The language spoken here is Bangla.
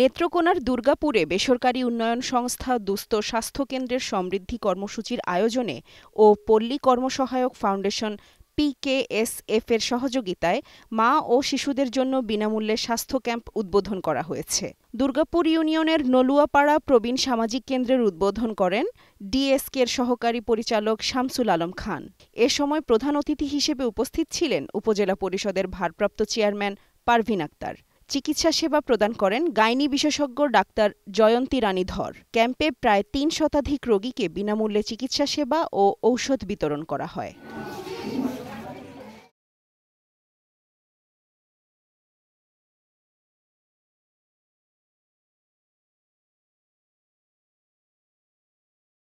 নেত্রকোনার দুর্গাপুরে বেসরকারি উন্নয়ন সংস্থা দুস্থ স্বাস্থ্য কেন্দ্রের সমৃদ্ধি কর্মসূচির আয়োজনে ও পল্লী কর্মসহায়ক ফাউন্ডেশন পিকেএসএফ এর সহযোগিতায় মা ও শিশুদের জন্য বিনামূল্যে স্বাস্থ্য ক্যাম্প উদ্বোধন করা হয়েছে দুর্গাপুর ইউনিয়নের নলুয়াপাড়া প্রবীণ সামাজিক কেন্দ্রের উদ্বোধন করেন ডিএসকের সহকারী পরিচালক শামসুল আলম খান এ সময় প্রধান অতিথি হিসেবে উপস্থিত ছিলেন উপজেলা পরিষদের ভারপ্রাপ্ত চেয়ারম্যান পারভিন আক্তার চিকিৎসা সেবা প্রদান করেন গাইনি বিশেষজ্ঞ ডাক্তার জয়ন্তী রানীধর ক্যাম্পে প্রায় তিন শতাধিক রোগীকে বিনামূল্যে চিকিৎসা সেবা ও ঔষধ বিতরণ করা হয়